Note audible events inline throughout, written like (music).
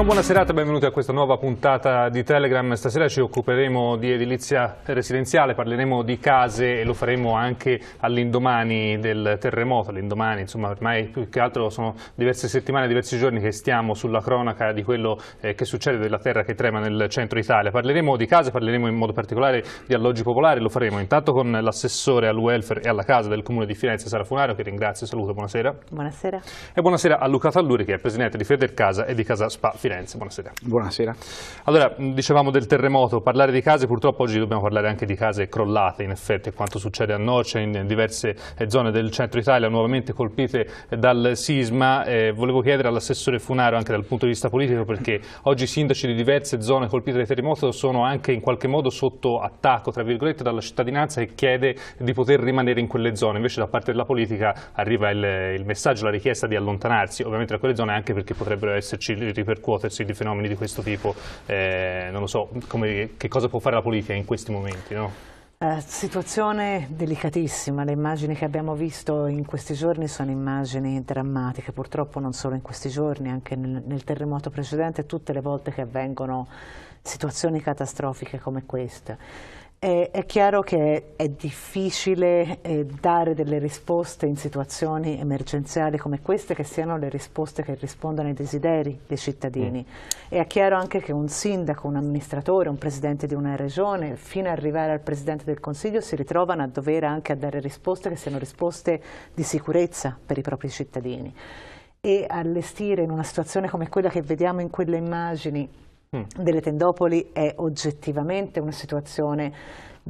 Una buona serata e benvenuti a questa nuova puntata di Telegram. Stasera ci occuperemo di edilizia residenziale, parleremo di case e lo faremo anche all'indomani del terremoto, all'indomani, insomma ormai più che altro sono diverse settimane, diversi giorni che stiamo sulla cronaca di quello eh, che succede della terra che trema nel centro Italia. Parleremo di case, parleremo in modo particolare di alloggi popolari, lo faremo intanto con l'assessore al welfare e alla casa del Comune di Firenze, Sara Funario, che ringrazio e saluto, buonasera. Buonasera. E buonasera a Luca Talluri che è presidente di Casa e di Casa Spa Firenze. Firenze, buonasera. Buonasera. Allora, dicevamo del terremoto, parlare di case, purtroppo oggi dobbiamo parlare anche di case crollate, in effetti, quanto succede a Noce, in diverse eh, zone del centro Italia, nuovamente colpite eh, dal sisma. Eh, volevo chiedere all'assessore Funaro, anche dal punto di vista politico, perché oggi i sindaci di diverse zone colpite dai terremoto sono anche in qualche modo sotto attacco, tra virgolette, dalla cittadinanza che chiede di poter rimanere in quelle zone. Invece da parte della politica arriva il, il messaggio, la richiesta di allontanarsi, ovviamente da quelle zone anche perché potrebbero esserci ripercussioni ripercuotersi di fenomeni di questo tipo, eh, non lo so, come, che cosa può fare la politica in questi momenti? No? Uh, situazione delicatissima, le immagini che abbiamo visto in questi giorni sono immagini drammatiche, purtroppo non solo in questi giorni, anche nel, nel terremoto precedente, tutte le volte che avvengono situazioni catastrofiche come questa. Eh, è chiaro che è difficile eh, dare delle risposte in situazioni emergenziali come queste che siano le risposte che rispondano ai desideri dei cittadini. Mm. è chiaro anche che un sindaco, un amministratore, un presidente di una regione, fino ad arrivare al presidente del Consiglio, si ritrovano a dover anche a dare risposte che siano risposte di sicurezza per i propri cittadini. E allestire in una situazione come quella che vediamo in quelle immagini Mm. delle tendopoli è oggettivamente una situazione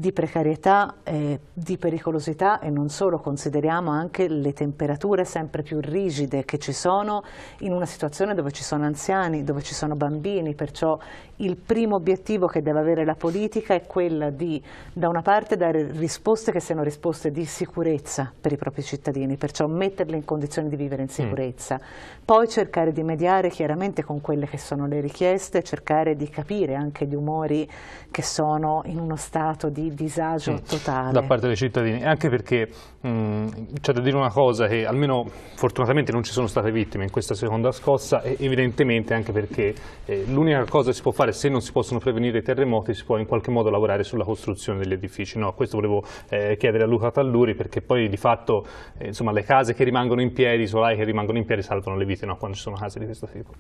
di precarietà, eh, di pericolosità e non solo, consideriamo anche le temperature sempre più rigide che ci sono in una situazione dove ci sono anziani, dove ci sono bambini, perciò il primo obiettivo che deve avere la politica è quella di, da una parte, dare risposte che siano risposte di sicurezza per i propri cittadini, perciò metterli in condizione di vivere in mm. sicurezza, mm. poi cercare di mediare chiaramente con quelle che sono le richieste, cercare di capire anche gli umori che sono in uno stato di disagio sì, totale. Da parte dei cittadini, anche perché c'è da dire una cosa che almeno fortunatamente non ci sono state vittime in questa seconda scossa, evidentemente anche perché eh, l'unica cosa che si può fare se non si possono prevenire i terremoti si può in qualche modo lavorare sulla costruzione degli edifici. No, questo volevo eh, chiedere a Luca Talluri perché poi di fatto eh, insomma, le case che rimangono in piedi, i solai che rimangono in piedi salvano le vite no, quando ci sono case di questo tipo.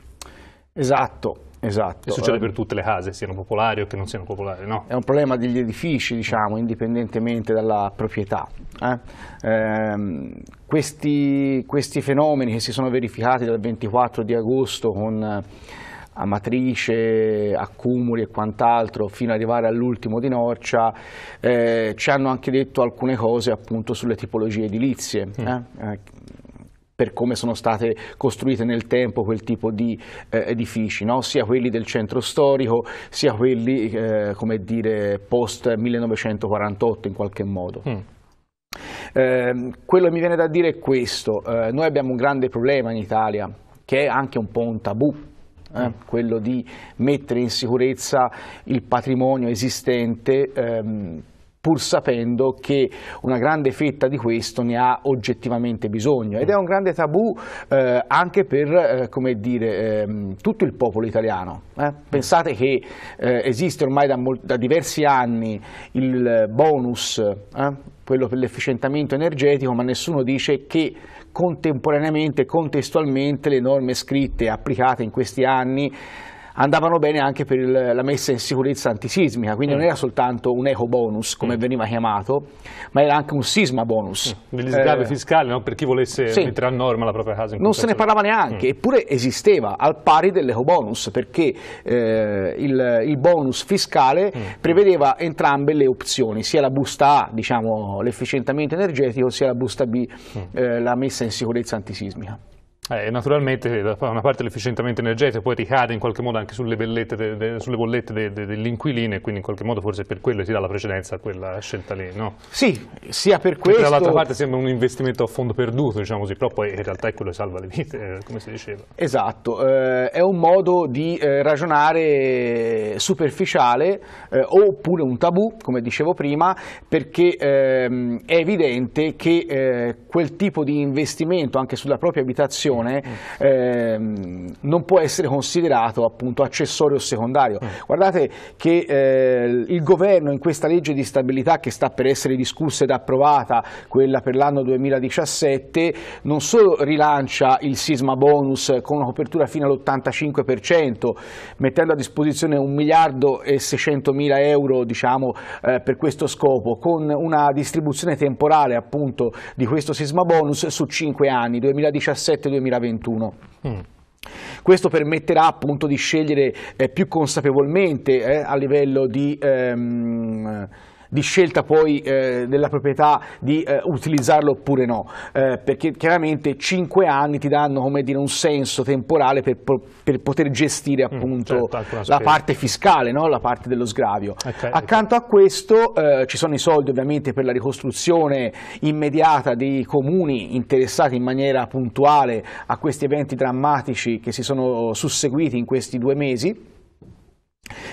Esatto, Esatto. E succede eh, per tutte le case, siano popolari o che non siano popolari, no? È un problema degli edifici, diciamo, indipendentemente dalla proprietà. Eh? Ehm, questi, questi, fenomeni che si sono verificati dal 24 di agosto con eh, Amatrice, Accumuli e quant'altro, fino ad arrivare all'ultimo di Norcia, eh, ci hanno anche detto alcune cose appunto sulle tipologie edilizie. Mm. Eh? eh per come sono state costruite nel tempo quel tipo di eh, edifici, no? sia quelli del centro storico, sia quelli eh, come dire, post 1948 in qualche modo. Mm. Eh, quello che mi viene da dire è questo, eh, noi abbiamo un grande problema in Italia che è anche un po' un tabù, eh, mm. quello di mettere in sicurezza il patrimonio esistente ehm, pur sapendo che una grande fetta di questo ne ha oggettivamente bisogno ed è un grande tabù eh, anche per eh, dire, eh, tutto il popolo italiano. Eh. Pensate che eh, esiste ormai da, da, diversi anni il bonus, eh, quello per l'efficientamento energetico, ma nessuno dice che contemporaneamente, contestualmente le norme scritte e applicate in questi anni andavano bene anche per il, la messa in sicurezza antisismica, quindi mm. non era soltanto un eco bonus come mm. veniva chiamato, ma era anche un sisma bonus. Mm. Degli sgravi eh, fiscali no? per chi volesse sì. mettere a norma la propria casa. In non se ne parlava neanche, mm. eppure esisteva al pari dell'eco bonus perché eh, il, il, bonus fiscale mm. prevedeva entrambe le opzioni, sia la busta A, diciamo l'efficientamento energetico, sia la busta B, mm. eh, la messa in sicurezza antisismica. Eh, naturalmente eh, da una parte l'efficientamento energetico poi ricade in qualche modo anche sulle, de, de, sulle bollette de, degli inquilini e quindi in qualche modo forse per quello si dà la precedenza a quella scelta lì, no? Sì, sia per questo... Dall'altra parte sembra un investimento a fondo perduto, diciamo così, però poi in realtà è quello che salva le vite, eh, come si diceva. Esatto, eh, è un modo di eh, ragionare superficiale eh, oppure un tabù, come dicevo prima, perché ehm, è evidente che quel tipo di investimento anche sulla propria abitazione produzione mm. eh, non può essere considerato appunto accessorio o secondario. Mm. Guardate che eh, il governo in questa legge di stabilità che sta per essere discussa ed approvata, quella per l'anno 2017, non solo rilancia il sisma bonus con una copertura fino all'85%, mettendo a disposizione 1 miliardo e 600 mila euro diciamo, eh, per questo scopo, con una distribuzione temporale appunto di questo sisma bonus su 5 anni, 2017-2018 2021. Mm. Questo permetterà appunto di scegliere eh, più consapevolmente eh, a livello di... Ehm, di scelta poi eh, della proprietà di eh, utilizzarlo oppure no, eh, perché chiaramente 5 anni ti danno come dire, un senso temporale per, per poter gestire mm, appunto mm, certo, la parte fiscale, no? la parte dello sgravio. Okay, Accanto okay. a questo eh, ci sono i soldi ovviamente per la ricostruzione immediata dei comuni interessati in maniera puntuale a questi eventi drammatici che si sono susseguiti in questi due mesi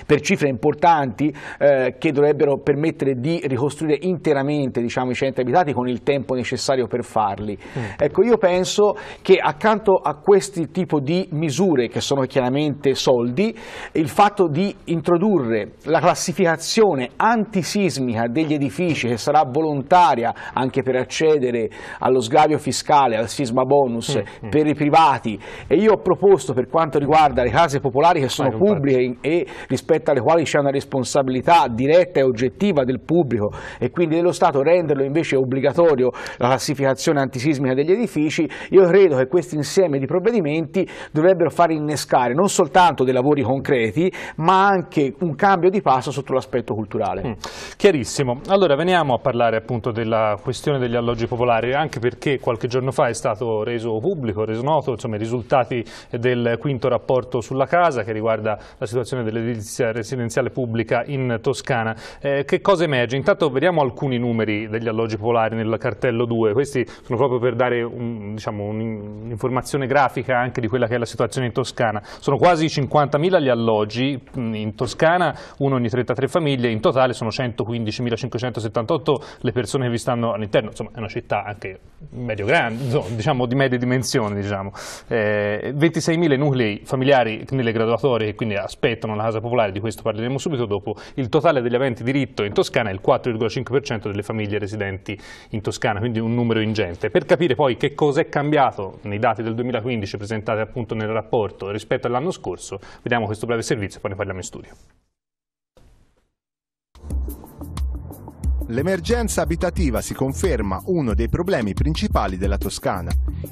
per cifre importanti eh, che dovrebbero permettere di ricostruire interamente diciamo, i centri abitati con il tempo necessario per farli. Mm. Ecco, io penso che accanto a questi tipi di misure, che sono chiaramente soldi, il fatto di introdurre la classificazione antisismica degli edifici, che sarà volontaria anche per accedere allo sgravio fiscale, al sisma bonus mm. mm. per i privati, e io ho proposto per quanto riguarda le case popolari che sono pubbliche e rispetto alle quali c'è una responsabilità diretta e oggettiva del pubblico e quindi dello Stato, renderlo invece obbligatorio la classificazione antisismica degli edifici, io credo che questo insieme di provvedimenti dovrebbero far innescare non soltanto dei lavori concreti, ma anche un cambio di passo sotto l'aspetto culturale. Mm. Chiarissimo. Allora veniamo a parlare appunto della questione degli alloggi popolari, anche perché qualche giorno fa è stato reso pubblico, reso noto, insomma, i risultati del quinto rapporto sulla casa che riguarda la situazione delle edilizia residenziale pubblica in Toscana. Eh, che cosa emerge? Intanto vediamo alcuni numeri degli alloggi popolari nel cartello 2, questi sono proprio per dare un'informazione diciamo, un grafica anche di quella che è la situazione in Toscana. Sono quasi 50.000 gli alloggi mm, in Toscana, uno ogni 33 famiglie, in totale sono 115.578 le persone che vi stanno all'interno, insomma è una città anche medio grande, diciamo di medie dimensioni, diciamo. eh, 26.000 nuclei familiari nelle graduatorie quindi aspettano la casa casa popolare, di questo parleremo subito dopo, il totale degli aventi diritto in Toscana è il 4,5% delle famiglie residenti in Toscana, quindi un numero ingente. Per capire poi che cosa è cambiato nei dati del 2015 presentati appunto nel rapporto rispetto all'anno scorso, vediamo questo breve servizio e poi ne parliamo in studio. L'emergenza abitativa si conferma uno dei problemi principali della Toscana.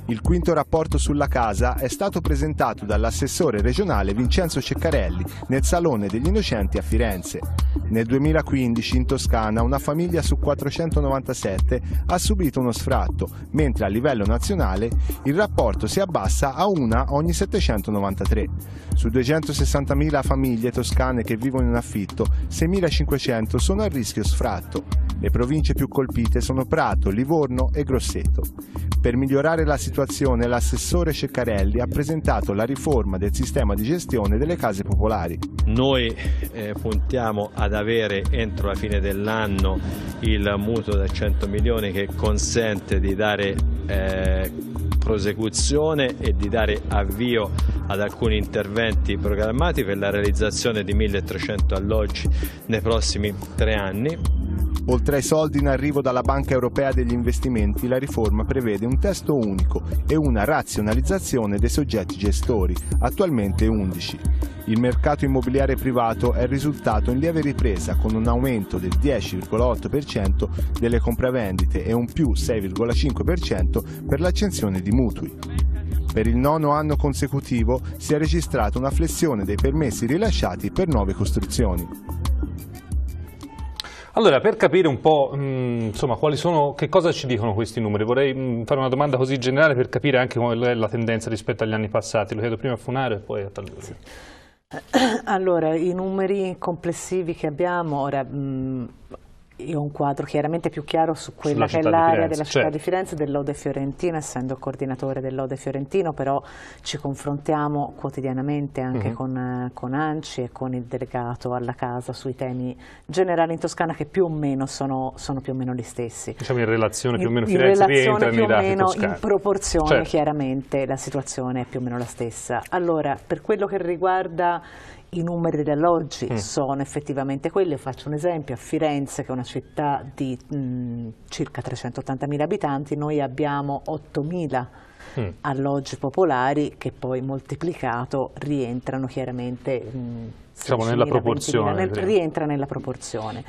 Il quinto rapporto sulla casa è stato presentato dall'assessore regionale Vincenzo Ceccarelli nel Salone degli Innocenti a Firenze. Nel 2015 in Toscana una famiglia su 497 ha subito uno sfratto, mentre a livello nazionale il rapporto si abbassa a una ogni 793. Su 260.000 famiglie toscane che vivono in affitto, 6.500 sono a rischio sfratto. Le province più colpite sono Prato, Livorno e Grosseto. Per migliorare la situazione l'assessore Ceccarelli ha presentato la riforma del sistema di gestione delle case popolari. Noi eh, puntiamo ad avere entro la fine dell'anno il mutuo da 100 milioni che consente di dare eh, prosecuzione e di dare avvio ad alcuni interventi programmati per la realizzazione di 1300 alloggi nei prossimi tre anni. Oltre ai soldi in arrivo dalla Banca Europea degli Investimenti, la riforma prevede un testo unico e una razionalizzazione dei soggetti gestori, attualmente 11. Il mercato immobiliare privato è risultato in lieve ripresa con un aumento del 10,8% delle compravendite e un più 6,5% per l'accensione di mutui. Per il nono anno consecutivo si è registrata una flessione dei permessi rilasciati per nuove costruzioni. Allora, per capire un po' mh, mm, insomma, sono, che cosa ci dicono questi numeri, vorrei mh, mm, fare una domanda così generale per capire anche qual è la tendenza rispetto agli anni passati. Lo chiedo prima a Funaro e poi a Talluri. Sì. (clears throat) Allora, i numeri complessivi che abbiamo, ora, mh, mm, io ho un quadro chiaramente più chiaro su quella che è l'area della città certo. di Firenze dell'Ode Fiorentino, essendo coordinatore dell'Ode Fiorentino, però ci confrontiamo quotidianamente anche mm -hmm. con, con, Anci e con il delegato alla casa sui temi generali in Toscana che più o meno sono, sono più o meno gli stessi. Diciamo in relazione più o meno in, Firenze rientra nei dati meno, In proporzione certo. chiaramente la situazione è più o meno la stessa. Allora, per quello che riguarda i numeri dell'oggi mm. sono effettivamente quelli. Faccio un esempio, a Firenze che è una città di mh, mm, circa 380.000 abitanti, noi abbiamo 8.000 mm. alloggi popolari che poi moltiplicato rientrano chiaramente mh, mm, diciamo nella proporzione, nel, rientra nella proporzione.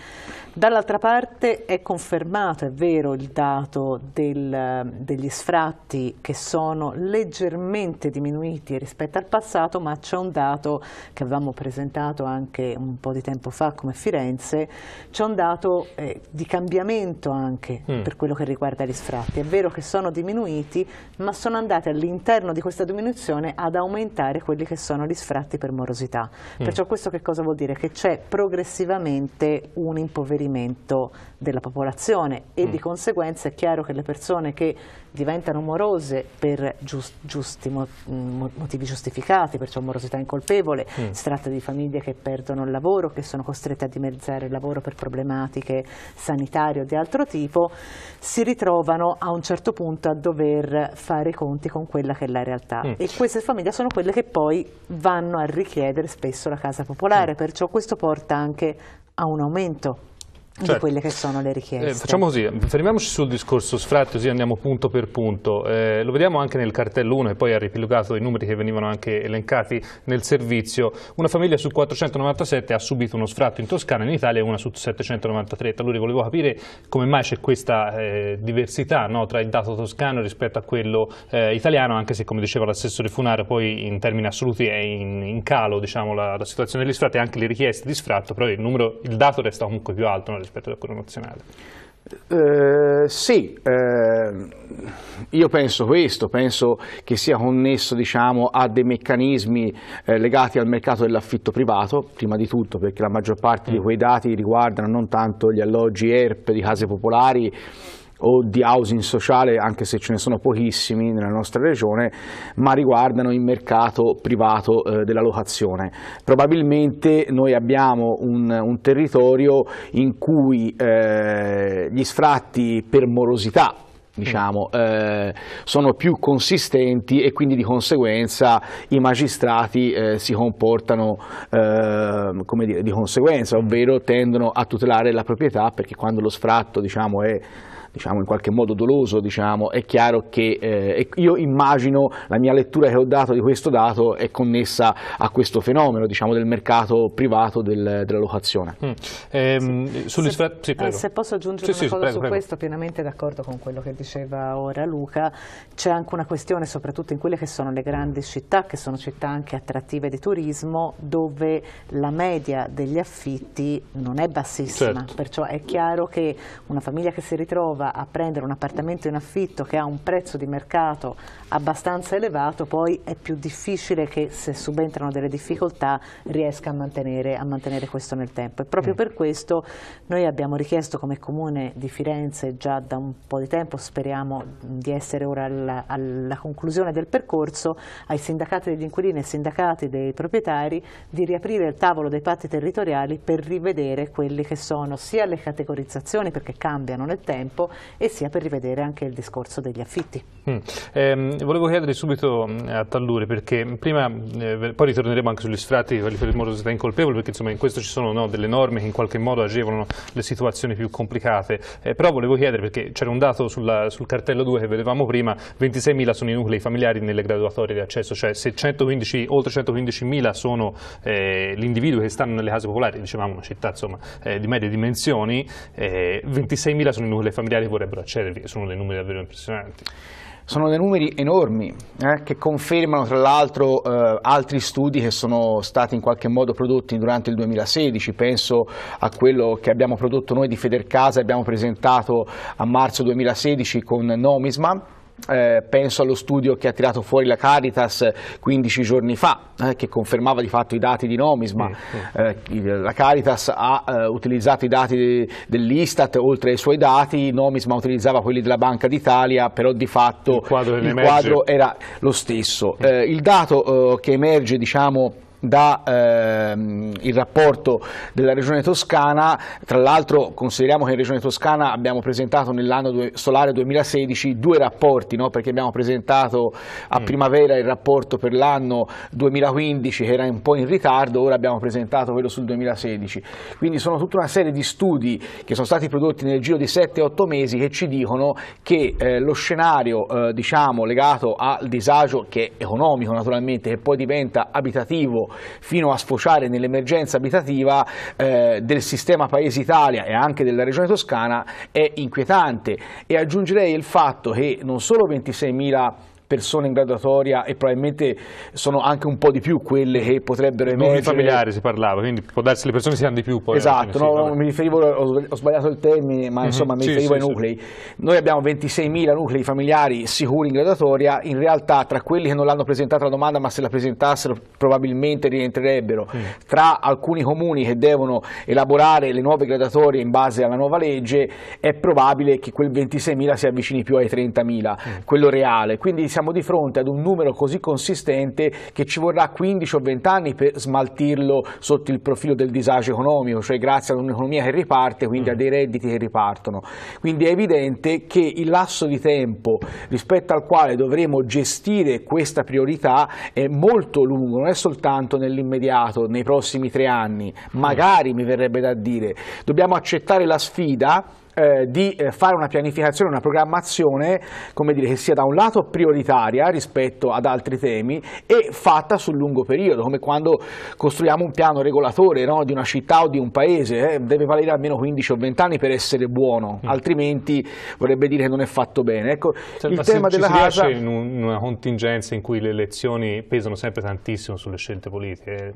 Dall'altra parte è confermato, è vero, il dato del, degli sfratti che sono leggermente diminuiti rispetto al passato, ma c'è un dato che avevamo presentato anche un po' di tempo fa come Firenze, c'è un dato eh, di cambiamento anche mm. per quello che riguarda gli sfratti. È vero che sono diminuiti, ma sono andati all'interno di questa diminuzione ad aumentare quelli che sono gli sfratti per morosità. Mm. Perciò questo che cosa vuol dire? Che c'è progressivamente un impoverimento della popolazione e mm. di conseguenza è chiaro che le persone che diventano morose per giusti, motivi giustificati, perciò morosità incolpevole, mm. si tratta di famiglie che perdono il lavoro, che sono costrette a dimezzare il lavoro per problematiche sanitarie o di altro tipo, si ritrovano a un certo punto a dover fare i conti con quella che è la realtà mm. e queste famiglie sono quelle che poi vanno a richiedere spesso la casa popolare, mm. perciò questo porta anche a un aumento cioè, di certo. quelle che sono le richieste. Eh, facciamo così, fermiamoci sul discorso sfratti, così andiamo punto per punto. Eh, lo vediamo anche nel cartello 1 e poi ha ripilogato i numeri che venivano anche elencati nel servizio. Una famiglia su 497 ha subito uno sfratto in Toscana, in Italia una su 793. Allora volevo capire come mai c'è questa eh, diversità no, tra il dato toscano rispetto a quello eh, italiano, anche se come diceva l'assessore Funaro poi in termini assoluti è in, in calo diciamo, la, la, situazione degli sfratti e anche le richieste di sfratto, però il, numero, il dato resta comunque più alto. No? rispetto a quello nazionale. Eh, sì, eh, io penso questo, penso che sia connesso diciamo, a dei meccanismi eh, legati al mercato dell'affitto privato, prima di tutto perché la maggior parte di mm. quei dati riguardano non tanto gli alloggi ERP di case popolari, o di housing sociale, anche se ce ne sono pochissimi nella nostra regione, ma riguardano il mercato privato eh, della locazione. Probabilmente noi abbiamo un, un territorio in cui eh, gli sfratti per morosità diciamo, eh, sono più consistenti e quindi di conseguenza i magistrati eh, si comportano eh, come dire, di conseguenza, ovvero tendono a tutelare la proprietà perché quando lo sfratto diciamo, è diciamo, in qualche modo doloso, diciamo, è chiaro che eh, io immagino la mia lettura che ho dato di questo dato è connessa a questo fenomeno diciamo, del mercato privato del, della locazione. Mm. Ehm, sì. Se, sì, eh, se, posso aggiungere sì, una cosa prego, su prego. questo, pienamente d'accordo con quello che diceva ora Luca, c'è anche una questione soprattutto in quelle che sono le grandi città, che sono città anche attrattive di turismo, dove la media degli affitti non è bassissima, certo. perciò è chiaro che una famiglia che si ritrova trova a prendere un appartamento in affitto che ha un prezzo di mercato abbastanza elevato, poi è più difficile che se subentrano delle difficoltà riesca a mantenere, a mantenere questo nel tempo. E proprio mm. per questo noi abbiamo richiesto come Comune di Firenze già da un po' di tempo, speriamo di essere ora alla, alla conclusione del percorso, ai sindacati degli inquilini e ai sindacati dei proprietari di riaprire il tavolo dei patti territoriali per rivedere quelli che sono sia le categorizzazioni perché cambiano nel tempo e sia per rivedere anche il discorso degli affitti. Mm. Eh, volevo chiedere subito mm, a Talluri perché prima, eh, poi ritorneremo anche sugli sfratti per il morosità incolpevole perché insomma in questo ci sono no, delle norme che in qualche modo agevolano le situazioni più complicate, eh, però volevo chiedere perché c'era un dato sulla, sul cartello 2 che vedevamo prima, 26.000 sono i nuclei familiari nelle graduatorie di accesso, cioè se 115, oltre 115.000 sono eh, gli individui che stanno nelle case popolari, dicevamo una città insomma, eh, di medie dimensioni, eh, 26.000 sono i nuclei familiari che vorrebbero accedervi, sono dei numeri davvero impressionanti. Sono dei numeri enormi eh, che confermano tra l'altro eh, altri studi che sono stati in qualche modo prodotti durante il 2016, penso a quello che abbiamo prodotto noi di Federcasa, abbiamo presentato a marzo 2016 con Nomisma, eh, penso allo studio che ha tirato fuori la Caritas 15 giorni fa, eh, che confermava di fatto i dati di Nomisma. Mm, mm. Eh, la Caritas ha eh, utilizzato i dati dell'Istat oltre ai suoi dati, Nomisma utilizzava quelli della Banca d'Italia, però di fatto il quadro, il quadro era lo stesso. Eh, il dato eh, che emerge, diciamo, dal ehm, rapporto della Regione Toscana, tra l'altro consideriamo che in Regione Toscana abbiamo presentato nell'anno solare 2016 due rapporti, no? perché abbiamo presentato a mm. primavera il rapporto per l'anno 2015 che era un po' in ritardo, ora abbiamo presentato quello sul 2016, quindi sono tutta una serie di studi che sono stati prodotti nel giro di 7-8 mesi che ci dicono che eh, lo scenario eh, diciamo, legato al disagio che è economico naturalmente, che poi diventa abitativo, fino a sfociare nell'emergenza abitativa eh, del sistema Paese Italia e anche della regione toscana è inquietante e aggiungerei il fatto che non solo 26.000 persone in graduatoria e probabilmente sono anche un po' di più quelle che potrebbero emergere. Nuclei familiari si parlava, quindi può darsi che le persone siano di più. Poi esatto, fine, no, sì, mi riferivo, ho sbagliato il termine, ma mhm, insomma mm -hmm, mi riferivo sì, ai sì, nuclei. Noi abbiamo 26.000 nuclei familiari sicuri in graduatoria, in realtà tra quelli che non l'hanno presentata la domanda ma se la presentassero probabilmente rientrerebbero, mm. tra alcuni comuni che devono elaborare le nuove graduatorie in base alla nuova legge è probabile che quel 26.000 si avvicini più ai 30.000, mm. quello reale. Quindi siamo di fronte ad un numero così consistente che ci vorrà 15 o 20 anni per smaltirlo sotto il profilo del disagio economico, cioè grazie ad un'economia che riparte, quindi a mm. dei redditi che ripartono. Quindi è evidente che il lasso di tempo rispetto al quale dovremo gestire questa priorità è molto lungo, non è soltanto nell'immediato, nei prossimi tre anni, magari mi verrebbe da dire. Dobbiamo accettare la sfida eh, di eh, fare una pianificazione, una programmazione dire, che sia da un lato prioritaria rispetto ad altri temi e fatta sul lungo periodo, come quando costruiamo un piano regolatore no, di una città o di un paese, eh, deve valere almeno 15 o 20 anni per essere buono, mm. altrimenti vorrebbe dire che non è fatto bene. Ecco, cioè, il tema della casa... in, un, in una contingenza in cui le elezioni pesano sempre tantissimo sulle scelte politiche.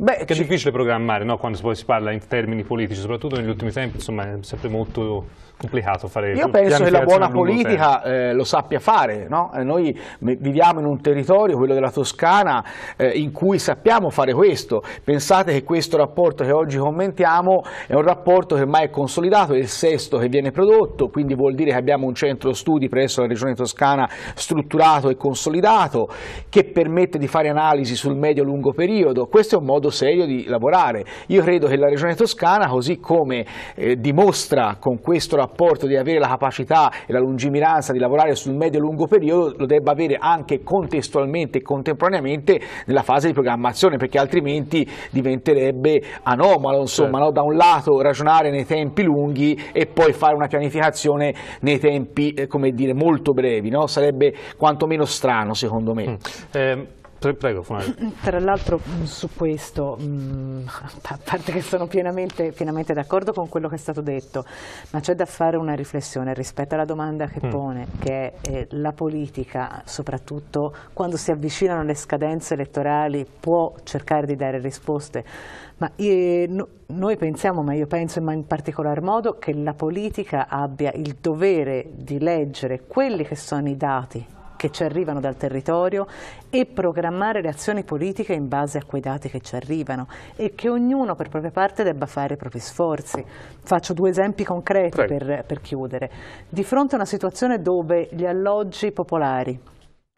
Beh, è difficile programmare no? quando si parla in termini politici, soprattutto negli ultimi tempi, insomma, è sempre molto complicato fare Io penso che la buona politica eh, lo sappia fare, no? Eh, noi viviamo in un territorio, quello della Toscana, eh, in cui sappiamo fare questo, pensate che questo rapporto che oggi commentiamo è un rapporto che ormai è consolidato, è il sesto che viene prodotto, quindi vuol dire che abbiamo un centro studi presso la regione toscana strutturato e consolidato, che permette di fare analisi sul medio-lungo periodo, questo è un modo modo serio di lavorare. Io credo che la Regione Toscana, così come eh, dimostra con questo rapporto di avere la capacità e la lungimiranza di lavorare sul medio e lungo periodo, lo debba avere anche contestualmente e contemporaneamente nella fase di programmazione, perché altrimenti diventerebbe anomalo, insomma, certo. no? da un lato ragionare nei tempi lunghi e poi fare una pianificazione nei tempi, eh, come dire, molto brevi, no? sarebbe quantomeno strano secondo me. Mm. Eh, Prego, (laughs) Tra l'altro mm, su questo, mh, mm, (laughs) a parte che sono pienamente, pienamente d'accordo con quello che è stato detto, ma c'è da fare una riflessione rispetto alla domanda che mm. pone, che è eh, la politica, soprattutto quando si avvicinano le scadenze elettorali, può cercare di dare risposte, ma eh, no, noi pensiamo, ma io penso in particolar modo, che la politica abbia il dovere di leggere quelli che sono i dati che ci arrivano dal territorio e programmare le azioni politiche in base a quei dati che ci arrivano e che ognuno per propria parte debba fare i propri sforzi. Faccio due esempi concreti per, per chiudere. Di fronte a una situazione dove gli alloggi popolari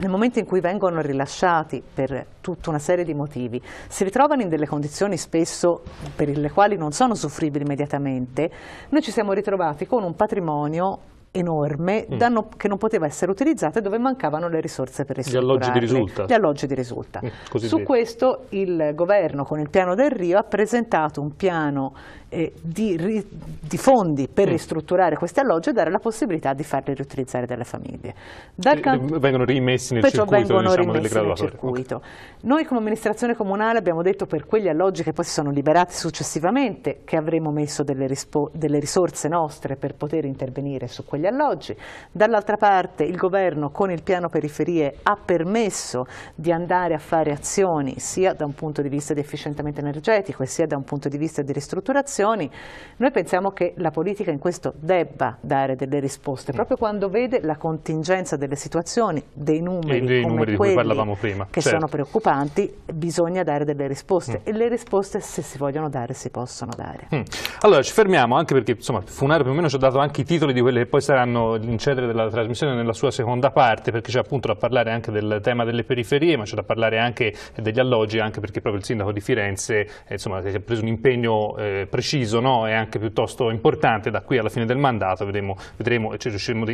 nel momento in cui vengono rilasciati per tutta una serie di motivi, si ritrovano in delle condizioni spesso per le quali non sono soffribili immediatamente, noi ci siamo ritrovati con un patrimonio enorme mm. da, che non poteva essere utilizzata e dove mancavano le risorse per ristrutturarli. Gli alloggi di risulta. Gli alloggi di risulta. Mm, Su questo il governo con il piano del Rio ha presentato un piano eh, di, ri, di, fondi per mm. ristrutturare questi alloggi e dare la possibilità di farli riutilizzare dalle famiglie. Dal eh, eh, vengono rimessi nel circuito, vengono diciamo, rimessi nel circuito. Okay. Noi come amministrazione comunale abbiamo detto per quegli alloggi che poi si sono liberati successivamente che avremmo messo delle, delle risorse nostre per poter intervenire su quegli alloggi. Dall'altra parte il governo con il piano periferie ha permesso di andare a fare azioni sia da un punto di vista di efficientamento energetico e sia da un punto di vista di ristrutturazione istituzioni, noi pensiamo che la politica in questo debba dare delle risposte, mm. proprio quando vede la contingenza delle situazioni, dei numeri, dei numeri di cui parlavamo prima, che certo. sono preoccupanti, bisogna dare delle risposte mm. e le risposte se si vogliono dare si possono dare. Mm. Allora ci fermiamo anche perché insomma Funaro più o meno ci ha dato anche i titoli di quelle che poi saranno l'incedere della trasmissione nella sua seconda parte perché c'è appunto da parlare anche del tema delle periferie ma c'è da parlare anche degli alloggi anche perché proprio il sindaco di Firenze eh, insomma, ha preso un impegno eh, preciso preciso no? è anche piuttosto importante, da qui alla fine del mandato vedremo, vedremo e cercheremo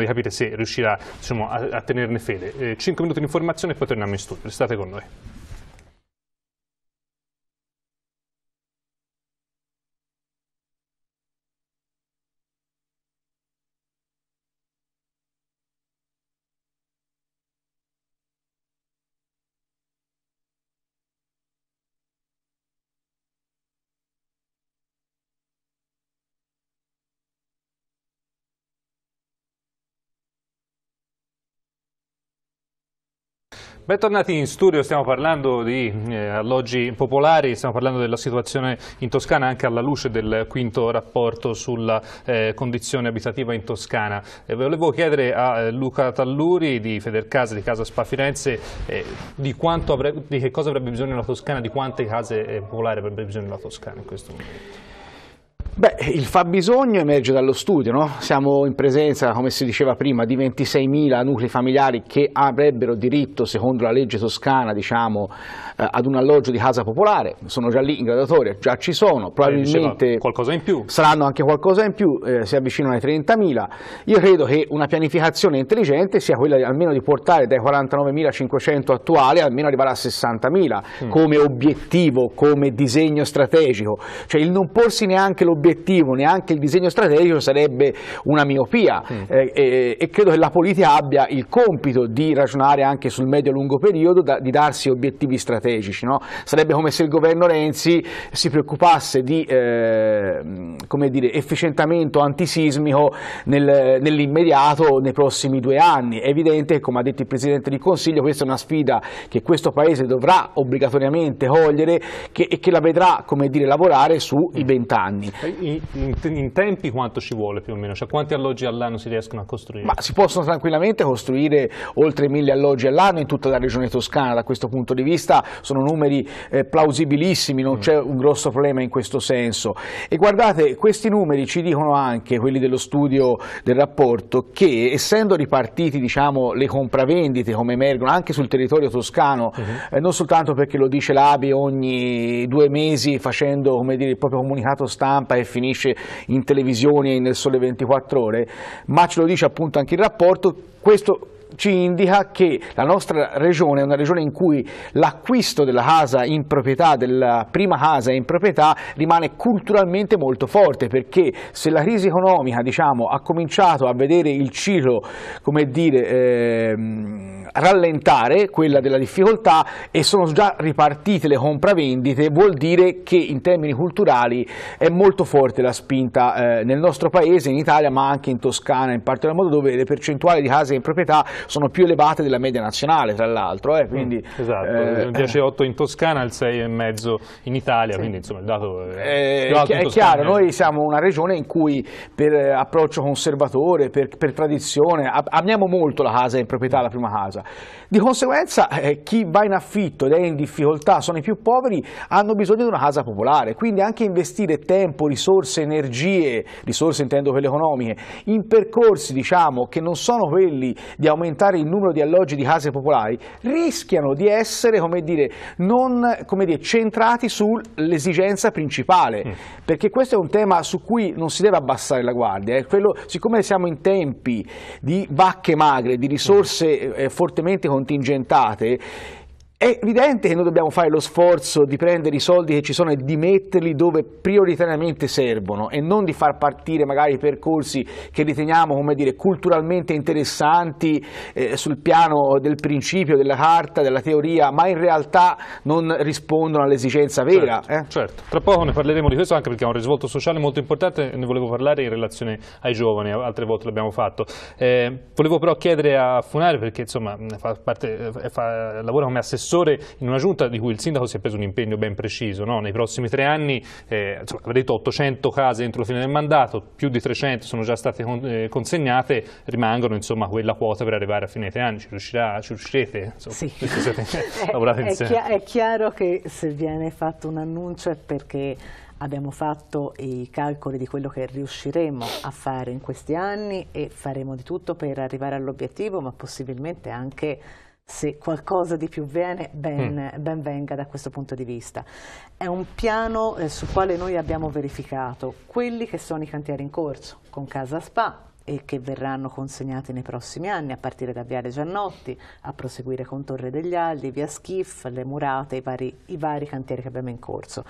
di capire se riuscirà diciamo, a, a, tenerne fede. Eh, 5 minuti di informazione e poi torniamo in studio, restate con noi. Bentornati in studio, stiamo parlando di eh, alloggi popolari, stiamo parlando della situazione in Toscana anche alla luce del quinto rapporto sulla eh, condizione abitativa in Toscana. Eh, volevo chiedere a eh, Luca Talluri di Federcase, di Casa Spa Firenze, eh, di, avrebbe, di, che cosa avrebbe bisogno la Toscana, di quante case eh, popolari avrebbe bisogno la Toscana in questo momento. Beh, il fabbisogno emerge dallo studio, no? siamo in presenza, come si diceva prima, di 26.000 nuclei familiari che avrebbero diritto, secondo la legge toscana, diciamo, eh, ad un alloggio di casa popolare, sono già lì in graduatoria, già ci sono, probabilmente saranno anche qualcosa in più, eh, si avvicinano ai 30.000. Io credo che una pianificazione intelligente sia quella di, almeno di portare dai 49.500 attuali almeno arrivare a 60.000 mm. come obiettivo, come disegno strategico. Cioè il non porsi neanche l'obiettivo, neanche il disegno strategico sarebbe una miopia mm. eh, eh, e credo che la politica abbia il compito di ragionare anche sul medio-lungo periodo, da, di darsi obiettivi strategici strategici. No? Sarebbe come se il governo Renzi si preoccupasse di eh, dire, efficientamento antisismico nel, nell'immediato, nei prossimi due anni. È evidente che, come ha detto il Presidente di Consiglio, questa è una sfida che questo Paese dovrà obbligatoriamente cogliere che, e che la vedrà dire, lavorare sui vent'anni. In, in, in, tempi quanto ci vuole più o meno? Cioè, quanti alloggi all'anno si riescono a costruire? Ma si possono tranquillamente costruire oltre mille alloggi all'anno in tutta la regione toscana da questo punto di vista sono numeri eh, plausibilissimi, non mm. c'è un grosso problema in questo senso. E guardate, questi numeri ci dicono anche, quelli dello studio del rapporto, che essendo ripartiti diciamo, le compravendite come emergono anche sul territorio toscano, uh mhm. -huh. eh, non soltanto perché lo dice l'ABI ogni due mesi facendo dire, il proprio comunicato stampa e finisce in televisione nel sole 24 ore, ma ce lo dice appunto anche il rapporto, questo ci indica che la nostra regione è una regione in cui l'acquisto della casa in proprietà, della prima casa in proprietà, rimane culturalmente molto forte perché se la crisi economica diciamo, ha cominciato a vedere il ciclo come dire, eh, rallentare, quella della difficoltà, e sono già ripartite le compravendite, vuol dire che in termini culturali è molto forte la spinta eh, nel nostro paese, in Italia, ma anche in Toscana in parte particolar mondo, dove le percentuali di case in proprietà sono più elevate della media nazionale, tra l'altro. Eh, quindi, mm, esatto, eh, il 10,8 eh. in Toscana, il 6,5 in Italia, sì. quindi insomma il dato è, eh, è, è chiaro, eh. noi siamo una regione in cui per approccio conservatore, per, per tradizione, amiamo molto la casa in proprietà, la prima casa. Di conseguenza eh, chi va in affitto ed è in difficoltà, sono i più poveri, hanno bisogno di una casa popolare, quindi anche investire tempo, risorse, energie, risorse intendo quelle economiche, in percorsi diciamo che non sono quelli di aumentare aumentare il numero di alloggi di case popolari rischiano di essere come dire, non come dire, centrati sull'esigenza principale, mm. perché questo è un tema su cui non si deve abbassare la guardia, eh. Quello, siccome siamo in tempi di vacche magre, di risorse eh, fortemente contingentate, è evidente che noi dobbiamo fare lo sforzo di prendere i soldi che ci sono e di metterli dove prioritariamente servono e non di far partire magari percorsi che riteniamo come dire, culturalmente interessanti eh, sul piano del principio, della carta, della teoria, ma in realtà non rispondono all'esigenza vera. Certo, eh? certo, tra poco ne parleremo di questo anche perché ha un risvolto sociale molto importante e ne volevo parlare in relazione ai giovani, altre volte l'abbiamo fatto. Eh, volevo però chiedere a Funari perché insomma fa parte, eh, fa, lavora come assessore assessore in una giunta di cui il sindaco si è preso un impegno ben preciso, no? nei prossimi tre anni eh, insomma, avrete 800 case entro la fine del mandato, più di 300 sono già state con, eh, consegnate, rimangono insomma, quella quota per arrivare a fine tre anni, ci, riuscirà, ci riuscirete? Insomma, sì, (laughs) è, (laughs) è, chi è chiaro che se viene fatto un annuncio è perché abbiamo fatto i calcoli di quello che riusciremo a fare in questi anni e faremo di tutto per arrivare all'obiettivo ma possibilmente anche se qualcosa di più viene, ben, mm. ben, venga da questo punto di vista. È un piano eh, sul quale noi abbiamo verificato quelli che sono i cantieri in corso, con Casa Spa, e che verranno consegnati nei prossimi anni, a partire da Viale Giannotti, a proseguire con Torre degli Alli, Via Schiff, le murate, i vari, i vari, cantieri che abbiamo in corso.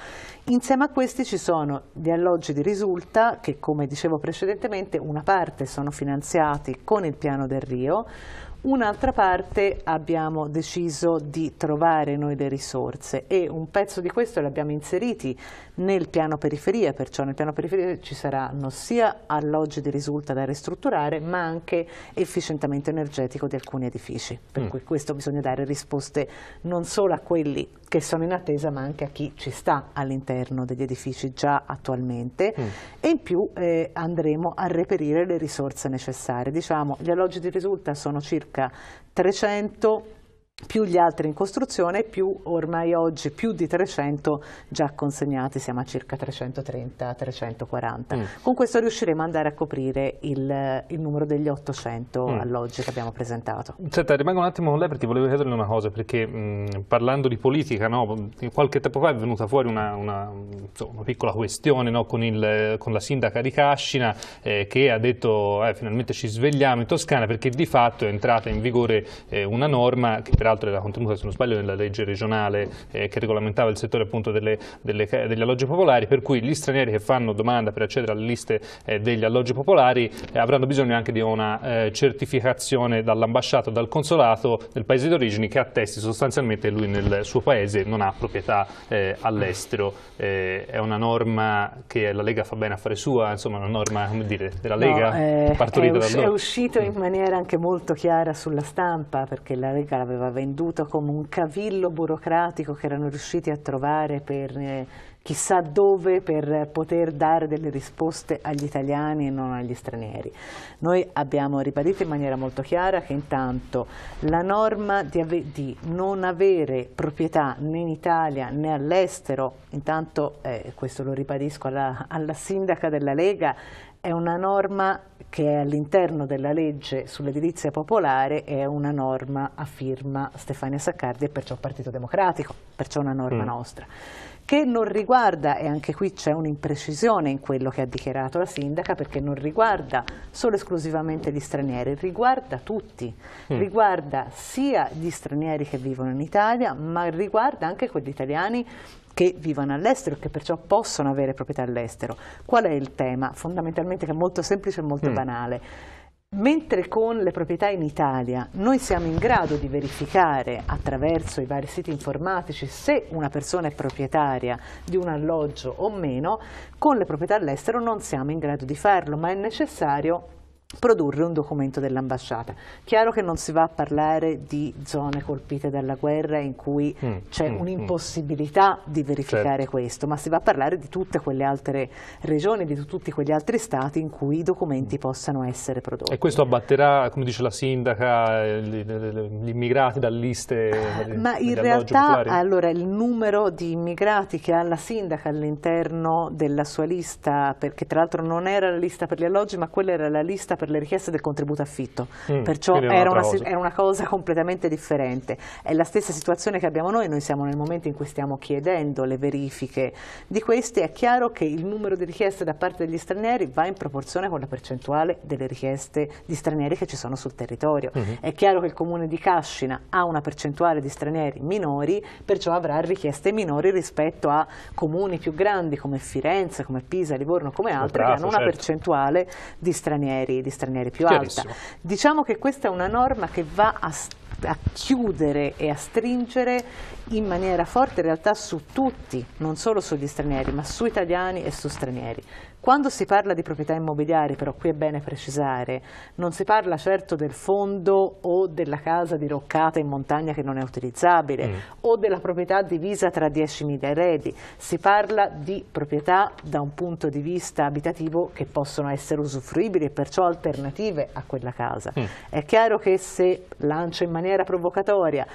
Insieme a questi ci sono gli alloggi di risulta che, come dicevo precedentemente, una parte sono finanziati con il piano del Rio, Un'altra parte abbiamo deciso di trovare noi le risorse e un pezzo di questo l'abbiamo inseriti nel piano periferia, perciò nel piano periferia ci saranno sia alloggi di risulta da ristrutturare ma anche efficientamento energetico di alcuni edifici, per mm. cui questo bisogna dare risposte non solo a quelli che sono in attesa ma anche a chi ci sta all'interno degli edifici già attualmente mm. e in più eh, andremo a reperire le risorse necessarie. Diciamo, gli alloggi di risulta sono circa 300 più gli altri in costruzione, più ormai oggi più di 300 già consegnati, siamo a circa 330-340. Mm. Con questo riusciremo ad andare a coprire il, il numero degli 800 mm. alloggi che abbiamo presentato. Senta, rimango un attimo con lei perché volevo chiederle una cosa, perché mh, mm, parlando di politica, no, qualche tempo fa è venuta fuori una, una, insomma, una piccola questione no, con, il, con, la sindaca di Cascina eh, che ha detto eh, finalmente ci svegliamo in Toscana perché di fatto è entrata in vigore eh, una norma che per peraltro era contenuta, se non sbaglio, nella legge regionale eh, che regolamentava il settore appunto delle, delle, degli alloggi popolari, per cui gli stranieri che fanno domanda per accedere alle liste eh, degli alloggi popolari eh, avranno bisogno anche di una eh, certificazione dall'ambasciata dal consolato del paese d'origine che attesti sostanzialmente lui nel suo paese non ha proprietà eh, all'estero. è una norma che la Lega fa bene a fare sua, insomma una norma dire, della Lega no, partorita è, us è uscito in maniera anche molto chiara sulla stampa perché la Lega l'aveva venduto come un cavillo burocratico che erano riusciti a trovare per eh, chissà dove per poter dare delle risposte agli italiani e non agli stranieri. Noi abbiamo ribadito in maniera molto chiara che intanto la norma di, di non avere proprietà né in Italia né all'estero, intanto eh, questo lo ribadisco alla, alla sindaca della Lega, è una norma che è all'interno della legge sull'edilizia popolare, è una norma a firma Stefania Saccardi e perciò Partito Democratico, perciò una norma mm. nostra che non riguarda, e anche qui c'è un'imprecisione in quello che ha dichiarato la sindaca, perché non riguarda solo esclusivamente gli stranieri, riguarda tutti, mm. riguarda sia gli stranieri che vivono in Italia, ma riguarda anche quegli italiani che vivono all'estero e che perciò possono avere proprietà all'estero. Qual è il tema? Fondamentalmente che è molto semplice e molto mm. banale. Mentre con le proprietà in Italia noi siamo in grado di verificare attraverso i vari siti informatici se una persona è proprietaria di un alloggio o meno, con le proprietà all'estero non siamo in grado di farlo, ma è necessario produrre un documento dell'ambasciata. Chiaro che non si va a parlare di zone colpite dalla guerra in cui mm, mm c'è mm, un'impossibilità mm. di verificare certo. questo, ma si va a parlare di tutte quelle altre regioni, di tutti quegli altri stati in cui i documenti mm. possano essere prodotti. E questo abbatterà, come dice la sindaca, gli immigrati dalle liste? Ah, eh, ma in realtà allora, il numero di immigrati che ha la sindaca all'interno della sua lista, perché tra l'altro non era la lista per gli alloggi, ma quella era la lista per le richieste del contributo affitto, mm, perciò era, una, era una, cosa completamente differente. È la stessa situazione che abbiamo noi, noi siamo nel momento in cui stiamo chiedendo le verifiche di queste, è chiaro che il numero di richieste da parte degli stranieri va in proporzione con la percentuale delle richieste di stranieri che ci sono sul territorio. Mm -hmm. È chiaro che il comune di Cascina ha una percentuale di stranieri minori, perciò avrà richieste minori rispetto a comuni più grandi come Firenze, come Pisa, Livorno, come altri, che hanno una certo. percentuale di stranieri, di di stranieri più alta. Diciamo che questa è una norma che va a, a chiudere e a stringere in maniera forte in realtà su tutti, non solo sugli stranieri, ma su italiani e su stranieri. Quando si parla di proprietà immobiliare, però qui è bene precisare, non si parla certo del fondo o della casa diroccata in montagna che non è utilizzabile mm. o della proprietà divisa tra 10.000 eredi, si parla di proprietà da un punto di vista abitativo che possono essere usufruibili e perciò alternative a quella casa. Mm. È chiaro che se lancio in maniera provocatoria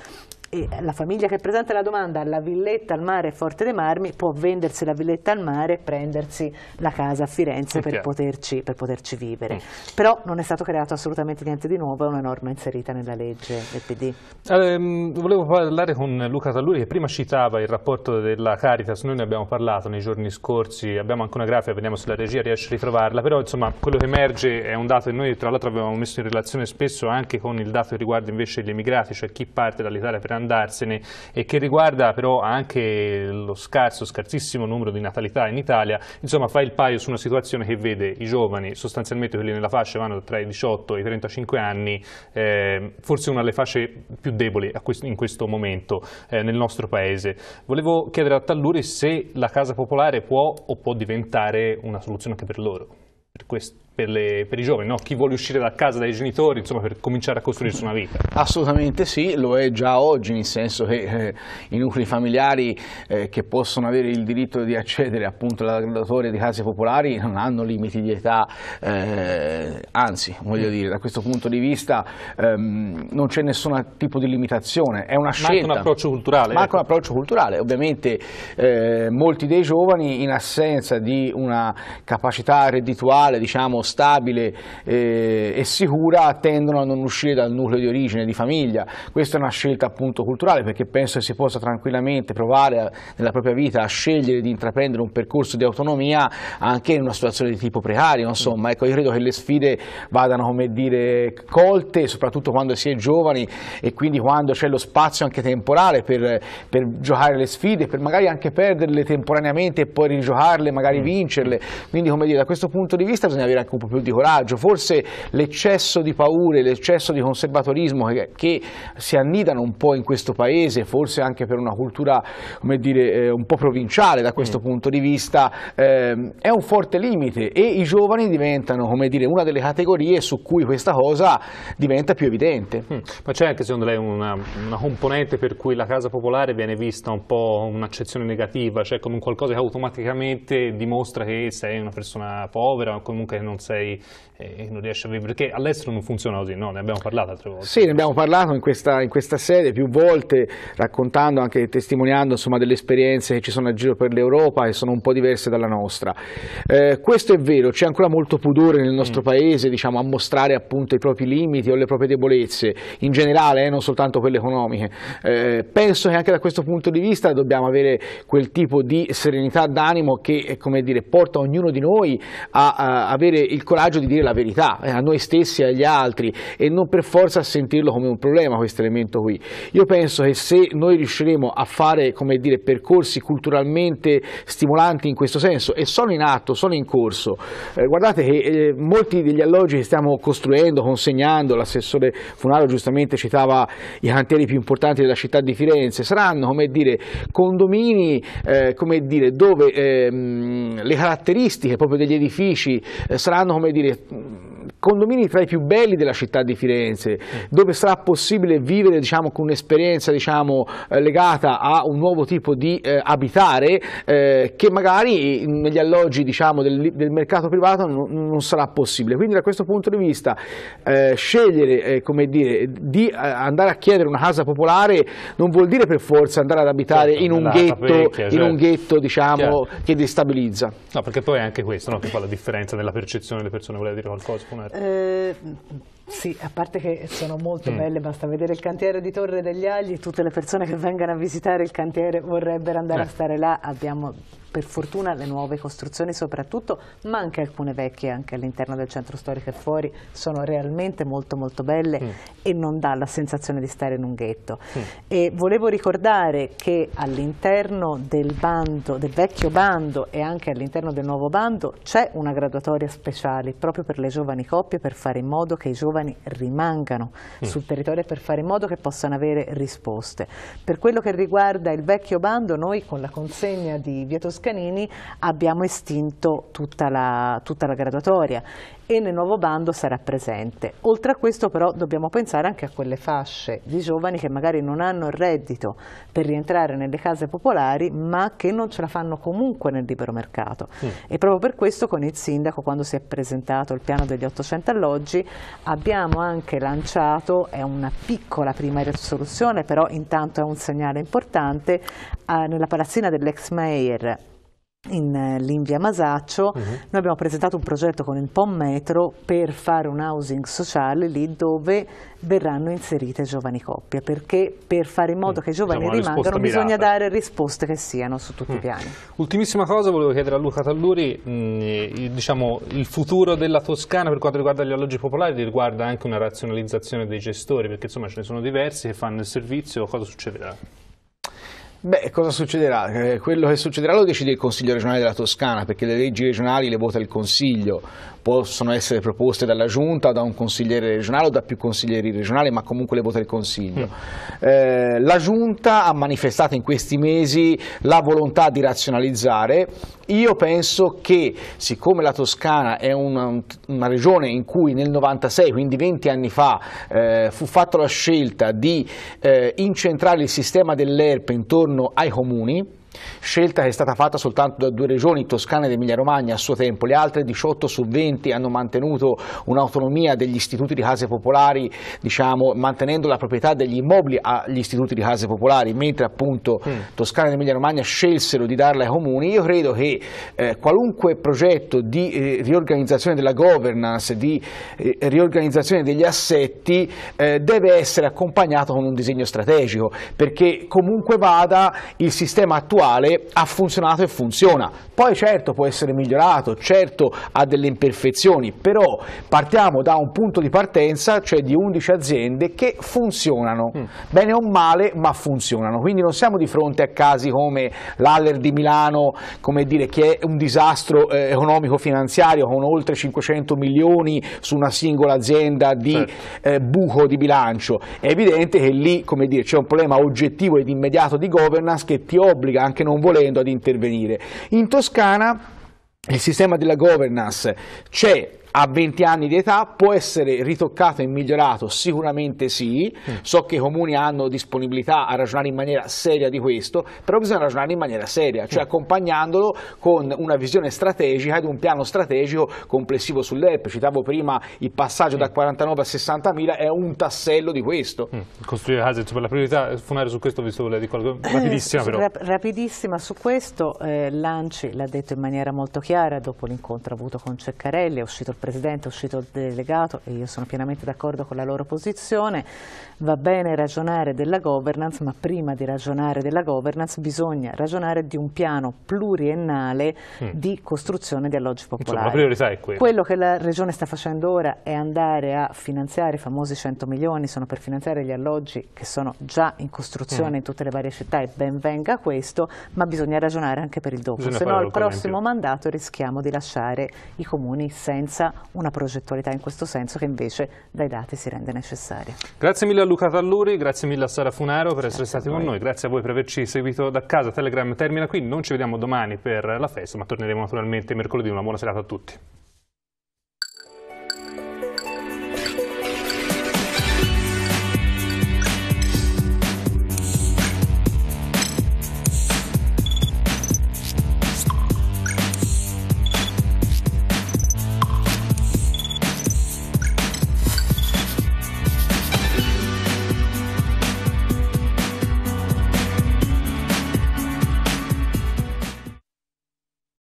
e la famiglia che presenta la domanda alla villetta al mare Forte dei Marmi può vendersi la villetta al mare e prendersi la casa a Firenze per, poterci, per, poterci, vivere. Mm. Però non è stato creato assolutamente niente di nuovo, è una norma inserita nella legge del PD. Ehm, volevo parlare con Luca Talluri che prima citava il rapporto della Caritas, noi ne abbiamo parlato nei giorni scorsi, abbiamo anche una grafica, vediamo se la regia riesce a ritrovarla, però insomma quello che emerge è un dato che noi tra l'altro abbiamo messo in relazione spesso anche con il dato che riguarda invece gli emigrati, cioè chi parte dall'Italia per andare andarsene e che riguarda però anche lo scarso, scarsissimo numero di natalità in Italia, insomma fa il paio su una situazione che vede i giovani, sostanzialmente quelli nella fascia vanno tra i 18 e i 35 anni, eh, forse una delle fasce più deboli questo, in questo momento eh, nel nostro paese. Volevo chiedere a Talluri se la casa popolare può o può diventare una soluzione anche per loro, per questo per, le, per, i giovani, no? chi vuole uscire da casa dai genitori, insomma, per cominciare a costruirsi una vita. Assolutamente sì, lo è già oggi, nel senso che eh, i nuclei familiari eh, che possono avere il diritto di accedere appunto alla graduatoria di case popolari non hanno limiti di età, eh, anzi, voglio dire, da questo punto di vista ehm, non c'è nessun tipo di limitazione, è una scelta. Manca un approccio culturale. Manca ecco. un approccio culturale, ovviamente eh, molti dei giovani in assenza di una capacità reddituale, diciamo, stabile eh, e sicura tendono a non uscire dal nucleo di origine, di famiglia. Questa è una scelta appunto culturale perché penso che si possa tranquillamente provare a, nella propria vita a scegliere di intraprendere un percorso di autonomia anche in una situazione di tipo precario, insomma. Ecco, io credo che le sfide vadano, come dire, colte, soprattutto quando si è giovani e quindi quando c'è lo spazio anche temporale per, per, giocare le sfide, per magari anche perderle temporaneamente e poi rigiocarle, magari mm. vincerle. Quindi, come dire, da questo punto di vista bisogna avere anche un più di coraggio, forse l'eccesso di paure, l'eccesso di conservatorismo che, che, si annidano un po' in questo paese, forse anche per una cultura come dire, eh, un po' provinciale da questo mm. punto di vista, eh, è un forte limite e i giovani diventano come dire, una delle categorie su cui questa cosa diventa più evidente. Mm. Ma c'è anche secondo lei una, una componente per cui la casa popolare viene vista un po' un'accezione negativa, cioè come un qualcosa che automaticamente dimostra che sei una persona povera o comunque non sei say e non riesce a vivere, perché all'estero non funziona così, no? Ne abbiamo parlato altre volte. Sì, ne abbiamo parlato in questa, in questa sede più volte, raccontando, anche testimoniando insomma, delle esperienze che ci sono a giro per l'Europa e sono un po' diverse dalla nostra. Eh, questo è vero, c'è ancora molto pudore nel nostro mm. paese diciamo, a mostrare appunto i propri limiti o le proprie debolezze, in generale, eh, non soltanto quelle economiche. Eh, penso che anche da questo punto di vista dobbiamo avere quel tipo di serenità d'animo che, eh, come dire, porta ognuno di noi a, a avere il coraggio di dire la verità eh, a noi stessi e agli altri e non per forza sentirlo come un problema questo elemento qui. Io penso che se noi riusciremo a fare come dire, percorsi culturalmente stimolanti in questo senso e sono in atto, sono in corso, eh, guardate che eh, molti degli alloggi che stiamo costruendo, consegnando, l'assessore Funaro giustamente citava i cantieri più importanti della città di Firenze, saranno come dire, condomini eh, come dire, dove ehm, le caratteristiche proprio degli edifici eh, saranno come dire, Mm-hmm. condomini tra i più belli della città di Firenze, dove sarà possibile vivere diciamo, con un'esperienza diciamo, eh, legata a un nuovo tipo di eh, abitare eh, che magari negli alloggi diciamo, del, del, mercato privato non, non sarà possibile. Quindi da questo punto di vista eh, scegliere eh, dire, di eh, andare a chiedere una casa popolare non vuol dire per forza andare ad abitare certo, in, un ghetto, in un certo. ghetto diciamo, che destabilizza. No, perché poi è anche questo no, che fa la differenza nella percezione delle persone, vuole dire qualcosa? 呃，嗯嗯。Sì, a parte che sono molto mm. belle, basta vedere il cantiere di Torre degli Agli, tutte le persone che vengono a visitare il cantiere vorrebbero andare eh. a stare là, abbiamo per fortuna le nuove costruzioni soprattutto, ma anche alcune vecchie anche all'interno del centro storico e fuori, sono realmente molto molto belle mm. e non dà la sensazione di stare in un ghetto. Mm. E volevo ricordare che all'interno del, bando, del vecchio bando e anche all'interno del nuovo bando c'è una graduatoria speciale proprio per le giovani coppie per fare in modo che i giovani giovani rimangano mm. sul territorio per fare in modo che possano avere risposte. Per quello che riguarda il vecchio bando, noi con la consegna di Via Toscanini abbiamo estinto tutta la, tutta la graduatoria e nel nuovo bando sarà presente. Oltre a questo però dobbiamo pensare anche a quelle fasce di giovani che magari non hanno il reddito per rientrare nelle case popolari ma che non ce la fanno comunque nel libero mercato mm. e proprio per questo con il sindaco quando si è presentato il piano degli 800 alloggi abbiamo anche lanciato, è una piccola prima risoluzione però intanto è un segnale importante, eh, nella palazzina dell'ex mayor in, eh, lì via Masaccio, uh mhm. -huh. noi abbiamo presentato un progetto con il POM Metro per fare un housing sociale lì dove verranno inserite giovani coppie, perché per fare in modo mm. che i giovani diciamo rimangano bisogna mirata. dare risposte che siano su tutti mm. i piani. Ultimissima cosa, volevo chiedere a Luca Talluri, mh, mm, eh, diciamo, il futuro della Toscana per quanto riguarda gli alloggi popolari riguarda anche una razionalizzazione dei gestori, perché insomma ce ne sono diversi che fanno il servizio, cosa succederà? Beh, cosa succederà? Eh, quello che succederà lo decide il Consiglio regionale della Toscana, perché le leggi regionali le vota il Consiglio possono essere proposte dalla giunta da un consigliere regionale o da più consiglieri regionali, ma comunque le vota il consiglio. Mm. Eh, la giunta ha manifestato in questi mesi la volontà di razionalizzare. Io penso che siccome la Toscana è una, una regione in cui nel 96, quindi 20 anni fa, eh, fu fatta la scelta di eh, incentrare il sistema dell'ERP intorno ai comuni, Scelta che è stata fatta soltanto da due regioni, Toscana ed Emilia-Romagna, a suo tempo. Le altre 18 su 20 hanno mantenuto un'autonomia degli istituti di case popolari, diciamo, mantenendo la proprietà degli immobili agli istituti di case popolari, mentre appunto mm. Toscana ed Emilia-Romagna scelsero di darla ai comuni. Io credo che eh, qualunque progetto di eh, riorganizzazione della governance, di eh, riorganizzazione degli assetti, eh, deve essere accompagnato con un disegno strategico, perché comunque vada il sistema attuale attuale ha funzionato e funziona. Poi certo può essere migliorato, certo ha delle imperfezioni, però partiamo da un punto di partenza, cioè di 11 aziende che funzionano, mm. bene o male, ma funzionano. Quindi non siamo di fronte a casi come l'Aller di Milano, come dire, che è un disastro eh, economico-finanziario con oltre 500 milioni su una singola azienda di certo. eh, buco di bilancio. È evidente che lì, come dire, c'è un problema oggettivo ed immediato di governance che ti obbliga anche anche non volendo ad intervenire. In Toscana il sistema della governance c'è a 20 anni di età può essere ritoccato e migliorato? Sicuramente sì, mm. so che i comuni hanno disponibilità a ragionare in maniera seria di questo, però bisogna ragionare in maniera seria, cioè certo. accompagnandolo con una visione strategica ed un piano strategico complessivo sull'ERP. Citavo prima il passaggio mm. da 49 a 60 mila, è un tassello di questo. Mm. Costruire case, insomma, la priorità, Funare su questo vi voleva dire rapidissima eh, però. rapidissima, su questo eh, Lanci l'ha detto in maniera molto chiara dopo l'incontro avuto con Ceccarelli, è uscito il Presidente, è uscito il delegato e io sono pienamente d'accordo con la loro posizione, va bene ragionare della governance, ma prima di ragionare della governance bisogna ragionare di un piano pluriennale mm. di costruzione di alloggi popolari. Insomma, la priorità è quella. Quello che la Regione sta facendo ora è andare a finanziare, i famosi 100 milioni sono per finanziare gli alloggi che sono già in costruzione mm. in tutte le varie città e ben venga questo, ma bisogna ragionare anche per il dopo, se no al prossimo mandato rischiamo di lasciare i comuni senza una progettualità in questo senso che invece dai dati si rende necessaria. Grazie mille a Luca Talluri, grazie mille a Sara Funaro per essere stati con noi, grazie a voi per averci seguito da casa. Telegram termina qui, non ci vediamo domani per la festa, ma torneremo naturalmente mercoledì. Una buona serata a tutti.